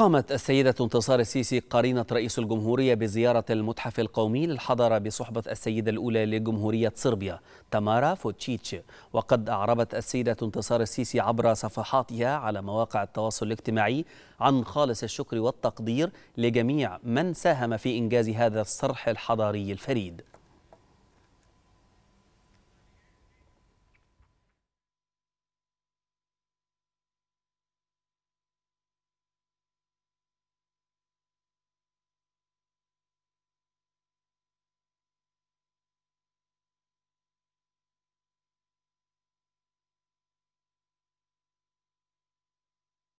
قامت السيدة انتصار السيسي قرينة رئيس الجمهورية بزيارة المتحف القومي للحضارة بصحبة السيدة الأولى لجمهورية صربيا تمارا فوتشيتش وقد أعربت السيدة انتصار السيسي عبر صفحاتها على مواقع التواصل الاجتماعي عن خالص الشكر والتقدير لجميع من ساهم في إنجاز هذا الصرح الحضاري الفريد